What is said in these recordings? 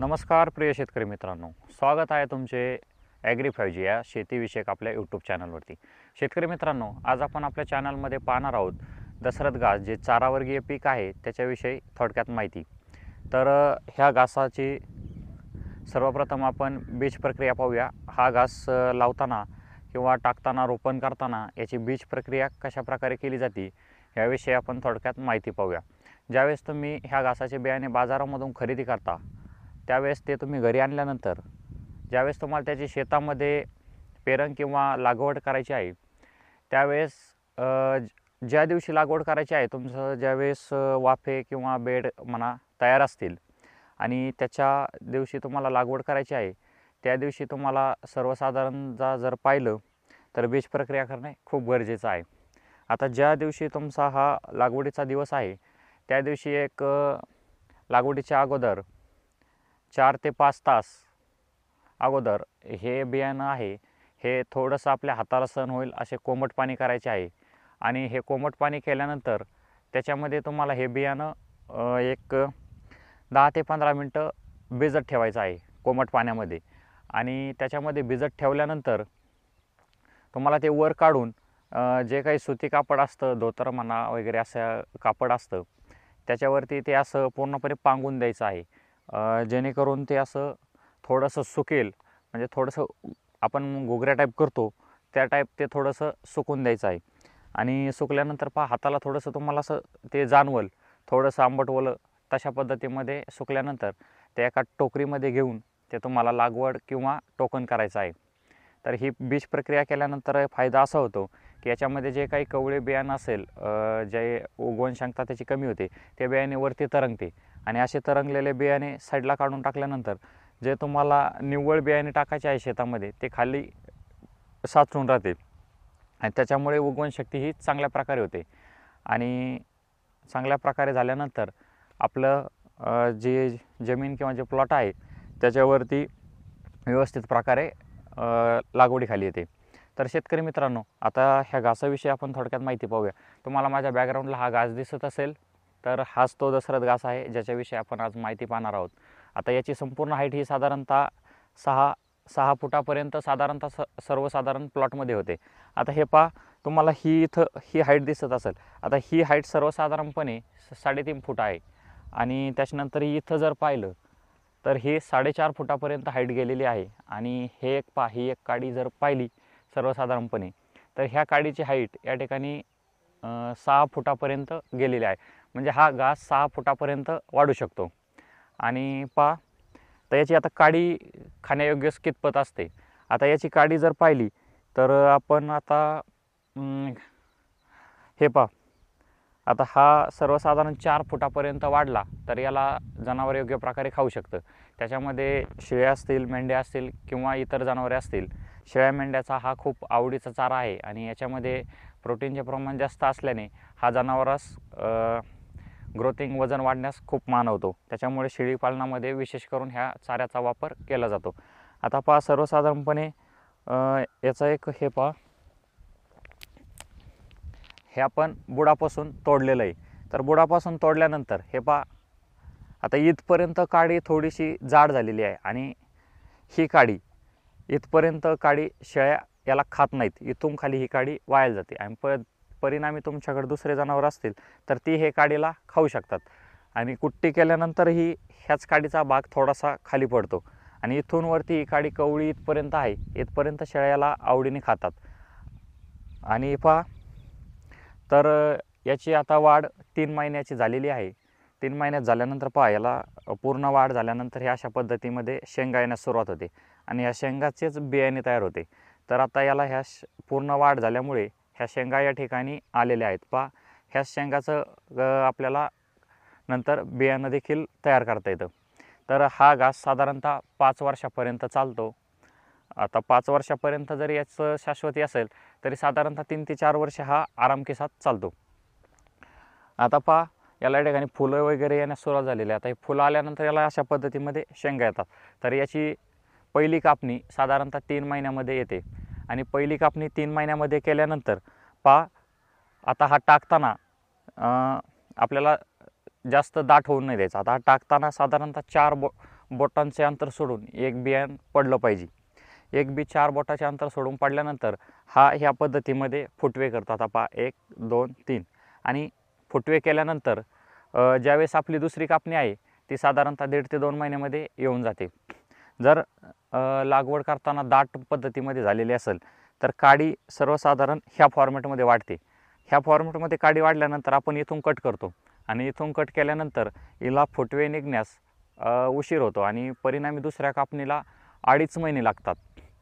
नमस्कार प्रिय शेतकरी मित्रांनो स्वागत आहे तुमचे ॲग्री फायू जी या शेतीविषयक आपल्या यूट्यूब चॅनलवरती शेतकरी मित्रांनो आज आपण आपल्या चॅनलमध्ये पाहणार आहोत दशरथ घास जे चारावर्गीय पीक आहे त्याच्याविषयी थोडक्यात माहिती तर ह्या घासाची सर्वप्रथम आपण बीज प्रक्रिया पाहूया हा घास लावताना किंवा टाकताना रोपण करताना याची बीज प्रक्रिया कशाप्रकारे केली जाते याविषयी आपण थोडक्यात माहिती पाहूया ज्यावेळेस तुम्ही ह्या घासाचे बियाणे बाजारामधून खरेदी करता त्यावेळेस ते तुम्ही घरी आणल्यानंतर ज्यावेळेस तुम्हाला त्याची शेतामध्ये पेरंग किंवा लागवड करायची आहे त्यावेळेस ज्या दिवशी लागवड करायची आहे तुमचं ज्यावेळेस वाफे किंवा बेड म्हणा तयार असतील आणि त्याच्या दिवशी तुम्हाला लागवड करायची आहे त्या दिवशी तुम्हाला सर्वसाधारण जा जर पाहिलं तर बीज प्रक्रिया करणे खूप गरजेचं आहे आता ज्या दिवशी तुमचा हा लागवडीचा दिवस आहे त्या दिवशी एक लागवडीच्या अगोदर चार ते पाच तास अगोदर हे बियाणं आहे हे थोडंसं आपल्या हाताला सण होईल असे कोमट पाणी करायचे आहे आणि हे कोमट पाणी केल्यानंतर त्याच्यामध्ये तुम्हाला हे बियाणं एक दहा ते पंधरा मिनटं भिजत ठेवायचं आहे कोमट पाण्यामध्ये आणि त्याच्यामध्ये भिजत ठेवल्यानंतर तुम्हाला ते वर काढून जे काही सुती कापड असतं धोतर म्हणा वगैरे असं कापड असतं त्याच्यावरती ते असं पूर्णपणे पांगून द्यायचं आहे जेणेकरून ते असं थोडंसं सुकेल म्हणजे थोडंसं आपण घोगऱ्या टाईप करतो त्या टाईप ते थोडंसं सुकून द्यायचं आहे आणि सुकल्यानंतर पहा हाताला थोडंसं तुम्हाला असं ते जाणवल थोडंसं आंबटवलं तशा पद्धतीमध्ये सुकल्यानंतर ते एका टोकरीमध्ये घेऊन ते तुम्हाला लागवड किंवा टोकन करायचं आहे तर ही बीज प्रक्रिया केल्यानंतर फायदा असा होतो की याच्यामध्ये जे काही कवळे बियाणं असेल जे उगवण क्षमता त्याची कमी होते ते बियाणे वरती तरंगते आणि असे तरंगलेले बियाणे साईडला काढून टाकल्यानंतर जे तुम्हाला निव्वळ बियाणे टाकायचे आहे शेतामध्ये ते खाली साचून राहते आणि त्याच्यामुळे उगवण शक्ती ही चांगल्या प्रकारे होते आणि चांगल्या प्रकारे झाल्यानंतर आपलं जे जमीन किंवा जे प्लॉट आहे त्याच्यावरती व्यवस्थित प्रकारे लागवडीखाली येते तर शेतकरी मित्रांनो आता ह्या घासाविषयी आपण थोडक्यात माहिती पाहूया तुम्हाला माझ्या बॅकग्राऊंडला हा घास दिसत असेल तर हाच तो दसरथ घास आहे ज्याच्याविषयी आपण आज माहिती पाहणार आहोत आता याची संपूर्ण हाईट ही साधारणतः सहा सहा फुटापर्यंत साधारणतः स सर्वसाधारण प्लॉटमध्ये होते आता हे पा तुम्हाला ही इथं ही हाईट दिसत असेल आता ही हाईट सर्वसाधारणपणे साडेतीन फूट आहे आणि त्याच्यानंतर इथं जर पाहिलं तर हे साडेचार फुटापर्यंत हाईट गेलेली आहे आणि हे एक पा ही एक काडी जर पाहिली सर्वसाधारणपणे तर ह्या काडीची हाईट या ठिकाणी सहा फुटापर्यंत गेलेली आहे म्हणजे हा घास सहा फुटापर्यंत वाढू शकतो आणि पा तर याची आता काडी खाण्यायोग्य कितपत असते आता याची काडी जर पाहिली तर आपण आता हे पा आता हा सर्वसाधारण चार फुटापर्यंत वाढला तर याला जनावर योग्य प्रकारे खाऊ शकतं त्याच्यामध्ये शेळ्या असतील मेंढ्या असतील किंवा इतर जनावरे असतील शेळ्या मेंढ्याचा हा खूप आवडीचा चारा आहे आणि याच्यामध्ये प्रोटीनचे प्रमाण जास्त असल्याने हा जनावरास ग्रोथिंग वजन वाढण्यास खूप मानवतो त्याच्यामुळे शेळी विशेष करून ह्या चाऱ्याचा वापर केला जातो आता पहा सर्वसाधारणपणे याचा एक हे पहा हे आपण बुडापासून तोडलेलं आहे तर बुडापासून तोडल्यानंतर हे पहा आता इथपर्यंत काडी थोडीशी जाड झालेली आहे आणि ही काडी इथपर्यंत काडी शेळ्या याला खात नाहीत इथून खाली ही काडी वाया जाते आणि परिणामी तुमच्याकडे दुसरे जनावर असतील तर ती हे काडीला खाऊ शकतात आणि कुट्टी केल्यानंतरही ह्याच काडीचा भाग थोडासा खाली पडतो आणि इथून वरती ही काडी कवळी इथपर्यंत आहे इथपर्यंत शेळ्याला आवडीने खातात आणि पहा तर याची आता वाढ तीन महिन्याची झालेली आहे तीन महिन्यात झाल्यानंतर पहा याला पूर्ण वाढ झाल्यानंतर हे अशा पद्धतीमध्ये शेंगा येण्यास सुरुवात होते आणि या शेंगाचेच बियाणे तयार होते तर आता याला ह्या पूर्ण वाढ झाल्यामुळे ह्या शेंगा या ठिकाणी आलेल्या आहेत पा ह्या शेंगाचं आपल्याला नंतर बियाणं देखील तयार करता येतं तर हा घास साधारणतः पाच वर्षापर्यंत चालतो आता पाच वर्षापर्यंत जरी याचं शाश्वती असेल तरी साधारणतः तीन ते चार वर्ष हा आरामकेसात चालतो आता पहा याला या ठिकाणी फुलं वगैरे येण्यास सुरुवात झालेली आहे आता हे फुलं आल्यानंतर याला अशा पद्धतीमध्ये शेंगा येतात तर याची पहिली कापणी साधारणतः तीन महिन्यामध्ये येते आणि पहिली कापणी तीन महिन्यामध्ये केल्यानंतर पा आता हा टाकताना आपल्याला जास्त दाट होऊन नाही द्यायचा आता हा टाकताना साधारणतः चार बो बोटांचे अंतर सोडून एक बियाण पडलं पाहिजे एक बी चार बोटाचे अंतर सोडून पडल्यानंतर हा ह्या पद्धतीमध्ये फुटवे करतात पा एक दोन तीन आणि फुटवे केल्यानंतर ज्यावेळेस आपली दुसरी कापणी आहे ती साधारणतः दीड ते दोन महिन्यामध्ये येऊन जाते जर लागवड करताना दाट पद्धतीमध्ये झालेली असेल तर काडी सर्वसाधारण ह्या फॉर्मॅटमध्ये वाढते ह्या फॉर्मॅटमध्ये काडी वाढल्यानंतर आपण इथून कट करतो आणि इथून कट केल्यानंतर हिला फुटवे निघण्यास उशीर होतो आणि परिणामी दुसऱ्या कापणीला अडीच महिने लागतात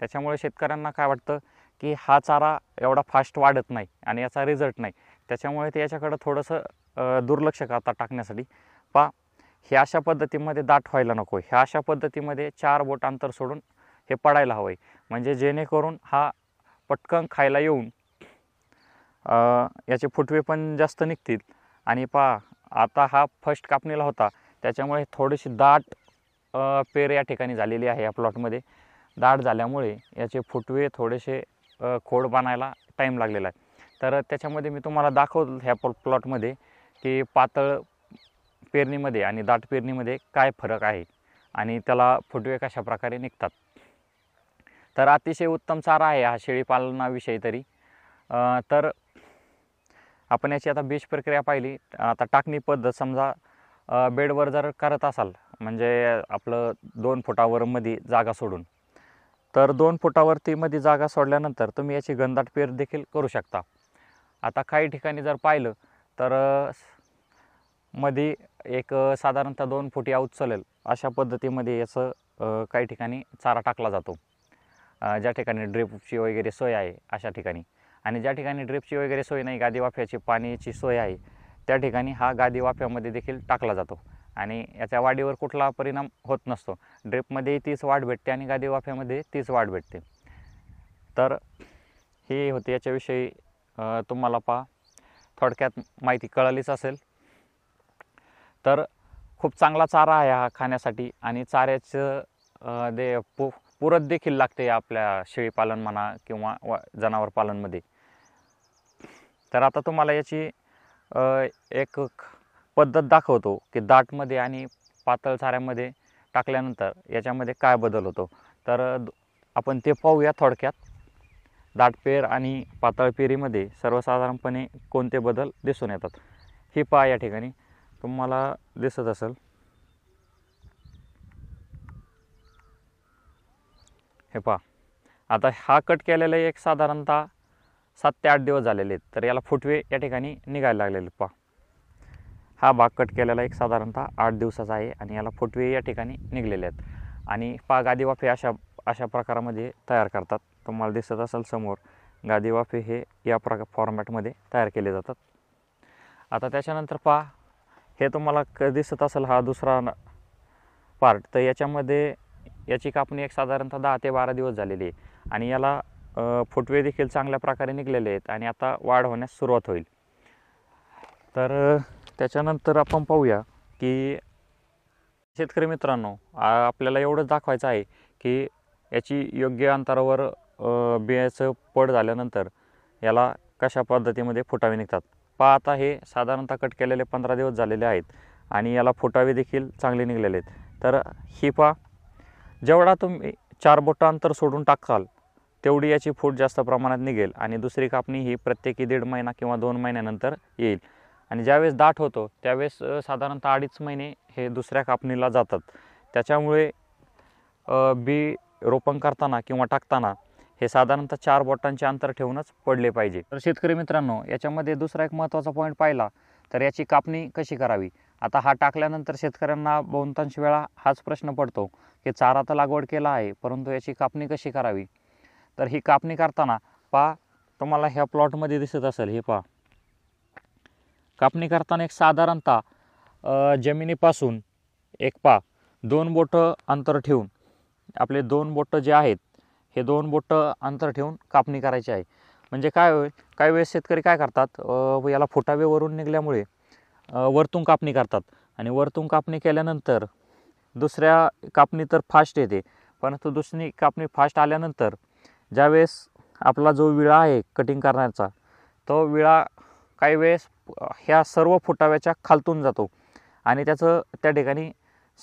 त्याच्यामुळे शेतकऱ्यांना काय वाटतं की हा चारा एवढा फास्ट वाढत नाही आणि याचा रिझल्ट नाही त्याच्यामुळे ते याच्याकडं थोडंसं दुर्लक्ष करतात टाकण्यासाठी पा हे अशा पद्धतीमध्ये दाट व्हायला नको ह्या अशा पद्धतीमध्ये चार बोट अंतर सोडून हे पडायला हवं आहे म्हणजे जेणेकरून हा पटकन खायला येऊन याचे फुटवे पण जास्त निघतील आणि पा आता हा फर्स्ट कापणीला होता त्याच्यामुळे थोडीशी दाट पेर या ठिकाणी झालेली आहे या प्लॉटमध्ये दाट झाल्यामुळे याचे फुटवे थोडेसे खोड बनायला टाईम लागलेला आहे तर त्याच्यामध्ये मी तुम्हाला दाखवतो ह्या प्लॉटमध्ये की पातळ पेरणीमध्ये आणि दाट पेरणीमध्ये काय फरक आहे आणि त्याला फुटवे कशा प्रकारे निघतात तर अतिशय उत्तम चारा आहे हा शेळीपालनाविषयी तरी तर आपण याची आता बीज प्रक्रिया पाहिली आता टाकणी पद्धत समजा बेडवर जर करत असाल म्हणजे आपलं दोन फुटावरमध्ये जागा सोडून तर दोन फुटावरती मध्ये जागा सोडल्यानंतर तुम्ही याची गंधाट पेर देखील करू शकता आता काही ठिकाणी जर पाहिलं तर मध्ये एक साधारणतः दोन फुटी आऊत चालेल अशा पद्धतीमध्ये याचं काही ठिकाणी चारा टाकला जातो ज्या ठिकाणी ड्रिपची वगैरे सोय आहे अशा ठिकाणी आणि ज्या ठिकाणी ड्रिपची वगैरे सोय नाही गादी वाफ्याची पाण्याची सोय आहे त्या ठिकाणी हा गादी वाफ्यामध्ये देखील टाकला जातो आणि याच्या वाढीवर कुठला परिणाम होत नसतो ड्रिपमध्ये तीच वाढ भेटते आणि गादी वाफ्यामध्ये तीच वाढ भेटते तर हे होते याच्याविषयी तुम्हाला पहा थोडक्यात माहिती कळालीच असेल तर खूप चांगला चारा आहे हा खाण्यासाठी आणि चाऱ्याचं दे पु पुरत देखील लागते आपल्या शेळीपालन म्हणा किंवा व जनावर पालनमध्ये तर आता तुम्हाला याची एक पद्धत दाखवतो की दाटमध्ये आणि पातळ चाऱ्यामध्ये टाकल्यानंतर याच्यामध्ये काय बदल होतो तर आपण ते पाहूया थोडक्यात दाटपेर आणि पेरीमध्ये सर्वसाधारणपणे कोणते बदल दिसून येतात हे पहा या ठिकाणी तुम्हाला दिसत असेल हे पहा आता हा कट केलेला एक साधारणतः सात ते आठ दिवस झालेले आहेत तर याला फुटवे या ठिकाणी निघायला लागलेले पहा हा भाग कट केलेला एक साधारणतः आठ दिवसाचा आहे आणि याला फुटवे या ठिकाणी निघलेले आहेत आणि पहा गादी अशा अशा प्रकारामध्ये तयार करतात तुम्हाला दिसत असेल समोर गादी हे या प्रकार फॉर्मॅटमध्ये तयार केले जातात आता त्याच्यानंतर पहा हे तुम्हाला क दिसत असेल हा दुसरा पार्ट तर याच्यामध्ये याची कापणी एक साधारणतः दहा ते बारा दिवस झालेली आहे आणि याला फुटवे देखील चांगल्या प्रकारे निघलेले आहेत आणि आता वाढ होण्यास सुरुवात होईल तर त्याच्यानंतर आपण पाहूया की शेतकरी मित्रांनो आपल्याला एवढंच दाखवायचं आहे की याची योग्य अंतरावर बियाचं पड झाल्यानंतर याला कशा पद्धतीमध्ये फुटावे निघतात पहा आता हे साधारणतः कट केलेले पंधरा दिवस झालेले आहेत आणि याला फुटावे देखील चांगले निघलेले आहेत तर ही पहा जेवढा तुम्ही चार बोटांतर सोडून टाकाल तेवढी याची फूट जास्त प्रमाणात निघेल आणि दुसरी कापणी ही प्रत्येकी दीड महिना किंवा दोन महिन्यानंतर येईल आणि ज्यावेळेस दाट होतो त्यावेळेस साधारणतः अडीच महिने हे दुसऱ्या कापणीला जातात त्याच्यामुळे बी रोपण करताना किंवा टाकताना हे साधारणतः चार बोटांचे अंतर ठेवूनच पडले पाहिजे तर शेतकरी मित्रांनो याच्यामध्ये दुसरा एक महत्त्वाचा पॉईंट पाहिला तर याची कापणी कशी करावी आता हा टाकल्यानंतर शेतकऱ्यांना बहुतांश वेळा हाच प्रश्न पडतो की चारा तर लागवड केला आहे परंतु याची कापणी कशी करावी तर ही कापणी करताना पा तुम्हाला ह्या प्लॉटमध्ये दिसत असेल हे पा कापणी करताना एक साधारणतः जमिनीपासून एक पा दोन बोटं अंतर ठेवून आपले दोन बोटं जे आहेत हे दोन बोटं अंतर ठेवून कापणी करायची आहे म्हणजे काय होईल काही वेळेस शेतकरी काय करतात याला फुटावेवरून निघल्यामुळे वरतून कापणी करतात आणि वरतून कापणी केल्यानंतर दुसऱ्या कापणी तर फास्ट येते परंतु दुसरी कापणी फास्ट आल्यानंतर ज्यावेळेस आपला जो विळा आहे कटिंग करण्याचा तो विळा काही वेळेस ह्या सर्व फुटाव्याच्या खालतून जातो आणि त्याचं त्या ठिकाणी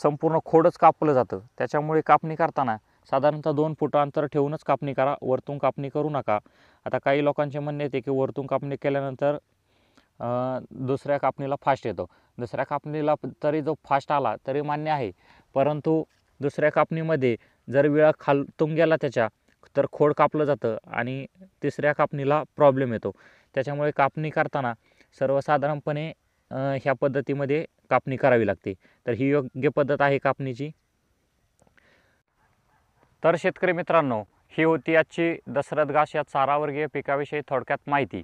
संपूर्ण खोडच कापलं जातं त्याच्यामुळे कापणी करताना साधारणतः दोन फुट अंतर ठेवूनच कापणी करा वरतून कापणी करू नका आता काही लोकांचे म्हणणे येते की वरतून कापणी केल्यानंतर दुसऱ्या कापणीला फास्ट येतो दुसऱ्या कापणीला तरी जो फास्ट आला तरी मान्य आहे परंतु दुसऱ्या कापणीमध्ये जर विळा खालतून गेला त्याच्या तर खोड कापलं जातं आणि तिसऱ्या कापणीला प्रॉब्लेम येतो त्याच्यामुळे कापणी करताना सर्वसाधारणपणे ह्या पद्धतीमध्ये कापणी करावी लागते तर ही योग्य पद्धत आहे कापणीची तर शेतकरी मित्रांनो ही होती आजची दशरथ घास या चारावर्गीय पिकाविषयी थोडक्यात माहिती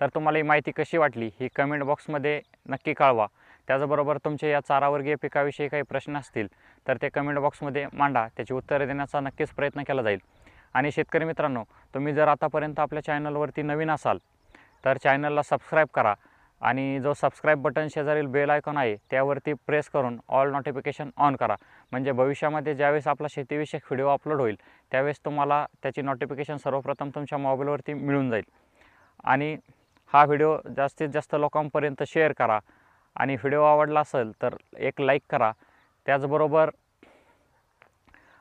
तर तुम्हाला ही माहिती कशी वाटली ही कमेंट बॉक्समध्ये नक्की कळवा त्याचबरोबर तुमचे या चारावर्गीय पिकाविषयी काही प्रश्न असतील तर ते कमेंट बॉक्समध्ये मांडा त्याची उत्तरे देण्याचा नक्कीच प्रयत्न केला जाईल आणि शेतकरी मित्रांनो तुम्ही जर आतापर्यंत आपल्या चॅनलवरती नवीन असाल तर चॅनलला सबस्क्राईब करा आणि जो सबस्क्राईब बटन शेजारील बेल आयकॉन आहे त्यावरती प्रेस करून ऑल नोटिफिकेशन ऑन करा म्हणजे भविष्यामध्ये ज्यावेळेस आपला शेतीविषयक व्हिडिओ अपलोड होईल त्यावेळेस तुम्हाला त्याची नोटिफिकेशन सर्वप्रथम तुमच्या मोबाईलवरती मिळून जाईल आणि हा व्हिडिओ जास्तीत जास्त लोकांपर्यंत शेअर करा आणि व्हिडिओ आवडला असेल तर एक लाईक करा त्याचबरोबर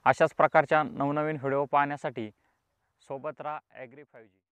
अशाच प्रकारच्या नवनवीन व्हिडिओ पाहण्यासाठी सोबत राहा ॲग्री फायव्ह जी